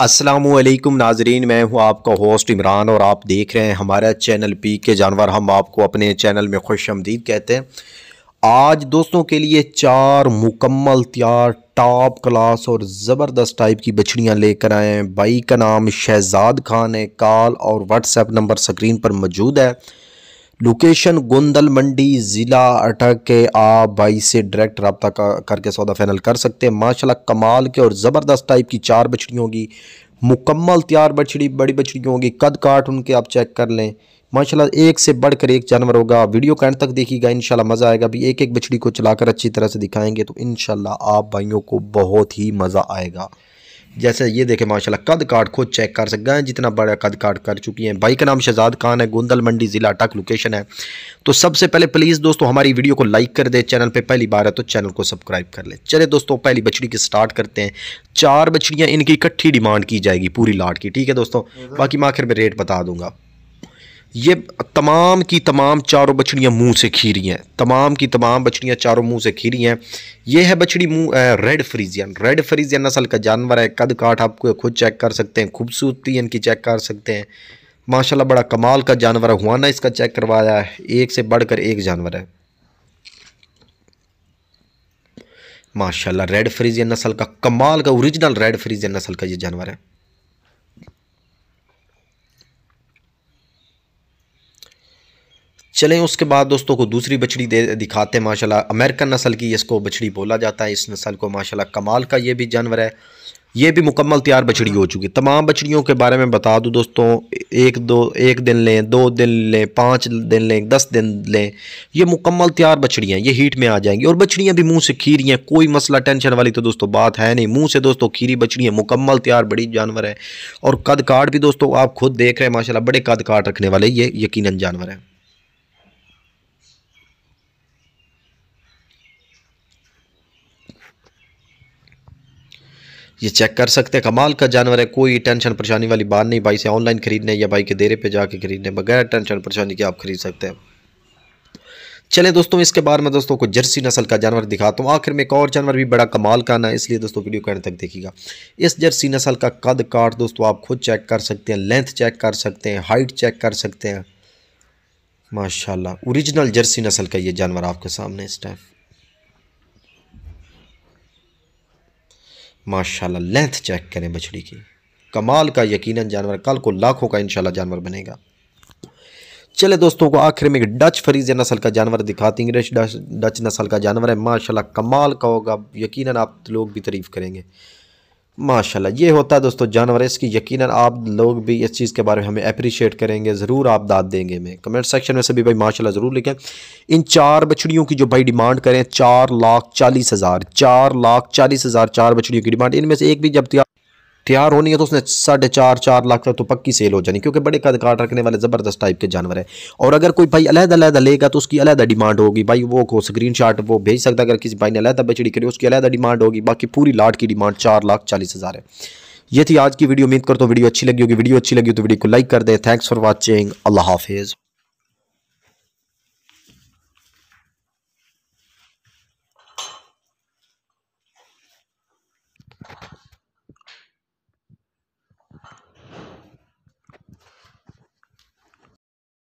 असलम नाजरीन मैं हूं आपका होस्ट इमरान और आप देख रहे हैं हमारा चैनल पी के जानवर हम आपको अपने चैनल में खुश आमदीद कहते हैं आज दोस्तों के लिए चार मुकम्मल तैयार टॉप क्लास और ज़बरदस्त टाइप की बछड़ियां लेकर आए हैं बाई का नाम शहजाद खान है कॉल और व्हाट्सएप नंबर स्क्रीन पर मौजूद है लोकेशन गोंदल मंडी ज़िला अटक के आप भाई से डायरेक्ट रबता करके सौदा फैनल कर सकते हैं माशाल्लाह कमाल के और ज़बरदस्त टाइप की चार बछड़ी होंगी मुकम्मल तैयार बछड़ी बड़ी बछड़ी होंगी कद काट उनके आप चेक कर लें माशाल्लाह एक से बढ़कर एक जानवर होगा वीडियो का एंड तक देखिएगा इंशाल्लाह मज़ा आएगा अभी एक एक बछड़ी को चलाकर अच्छी तरह से दिखाएंगे तो इंशाल्लाह आप भाइयों को बहुत ही मज़ा आएगा जैसे ये देखें माशाल्लाह कद कार्ड खुद चेक कर सकते हैं जितना बड़ा कद कार्ड कर चुकी हैं भाई का नाम शहजाद खान है गोंदल मंडी ज़िला टक लोकेशन है तो सबसे पहले प्लीज़ दोस्तों हमारी वीडियो को लाइक कर दे चैनल पर पहली बार है तो चैनल को सब्सक्राइब कर ले चले दोस्तों पहली बछड़ी की स्टार्ट करते हैं चार बछड़ियाँ इनकी इकट्ठी डिमांड की जाएगी पूरी लाट की ठीक है दोस्तों हम्म। बाकी मैं आखिर में रेट बता दूंगा ये तमाम की तमाम चारों बछड़ियाँ मुंह से खीरी हैं तमाम की तमाम बछड़ियाँ चारों मुंह से खीरी हैं ये है बछड़ी मुंह रेड फ्रीजियन रेड फ्रीजियन नस्ल का जानवर है कद काठ आपको खुद चेक कर सकते हैं खूबसूरती इनकी चेक कर सकते हैं माशाल्लाह बड़ा कमाल का जानवर है हुआ ना इसका चेक करवाया है एक से बढ़कर एक जानवर है माशाल्लाह रेड फ्रीजियन नस्ल का कमाल का ओरिजिनल रेड फ्रीजियन नस्ल का ये जानवर है चलें उसके बाद दोस्तों को दूसरी बछड़ी दे दिखाते हैं माशाल्लाह अमेरिकन नस्ल की इसको बछड़ी बोला जाता है इस नस्ल को माशाल्लाह कमाल का ये भी जानवर है ये भी मुकम्मल तैयार बछड़ी हो चुकी है तमाम बछड़ियों के बारे में बता दूं दोस्तों एक दो एक दिन लें दो दिन लें पाँच दिन लें दस दिन लें ये मुकम्मल तैयार बछड़ियाँ ये हीट में आ जाएंगी और बछड़ियाँ भी मुँह से खीरी हैं कोई मसला टेंशन वाली तो दोस्तों बात है नहीं मुँह से दोस्तों खीरी बछड़ियाँ मुकम्मल तैयार बड़ी जानवर है और कद काट भी दोस्तों आप खुद देख रहे हैं माशाला बड़े कद काट रखने वाले ये यकीन जानवर है ये चेक कर सकते हैं कमाल का जानवर है कोई टेंशन परेशानी वाली बात नहीं भाई से ऑनलाइन ख़रीदने या भाई के देरे पे जाके ख़रीदने बगैर टेंशन परेशानी के आप ख़रीद सकते हैं चलें दोस्तों इसके बारे में दोस्तों को जर्सी नस्ल का जानवर दिखाता हूँ आखिर में एक और जानवर भी बड़ा कमाल का ना इसलिए दोस्तों वीडियो कहने तक देखिएगा इस जर्सी नस्ल का कद काट दोस्तों आप खुद चेक कर सकते हैं लेंथ चेक कर सकते हैं हाइट चेक कर सकते हैं माशाल्लाह ओरिजिनल जर्सी नस्ल का ये जानवर आपके सामने इस टाइम माशाल्लाह लेंथ चेक करें बछड़ी की कमाल का यकीनन जानवर कल को लाखों का इंशाल्लाह जानवर बनेगा चले दोस्तों को आखिर में एक डच फरीज नस्ल का जानवर दिखाती इंग्लिश डच डच नस्ल का जानवर है माशाल्लाह कमाल का होगा यकीनन आप लोग भी तारीफ़ करेंगे माशाल्लाह ये होता है दोस्तों जानवर इसकी यकीनन आप लोग भी इस चीज़ के बारे में हमें अप्रिशिएट करेंगे ज़रूर आप दाद देंगे हमें कमेंट सेक्शन में सभी भाई माशाल्लाह ज़रूर लिखें इन चार बछड़ियों की जो भाई डिमांड करें चार लाख चालीस हज़ार चार लाख चालीस हज़ार चार बछड़ियों की डिमांड इनमें से एक भी जब तैयार होनी है तो उसने साढ़े चार चार लाख तक तो पक्की सेल हो जानी क्योंकि बड़े कद काट रखने वाले ज़बरदस्त टाइप के जानवर है और अगर कोई भाई अलहद अलहदा लेगा तो उसकी अलहदा डिमांड होगी भाई वो को स्क्रीन शॉट वो भेज सकता है अगर किसी भाई ने अलहदा बेचड़ी करी उसकी अलहदा डिमांड होगी बाकी पूरी लाट की डिमांड चार लाख चालीस हज़ार है ये थी आज की वीडियो उम्मीद करता हूँ वीडियो अच्छी लगी होगी वीडियो अच्छी लगी तो वीडियो को लाइक कर दें थैंक्स फॉर वॉचिंग अल्लाह हाफिज़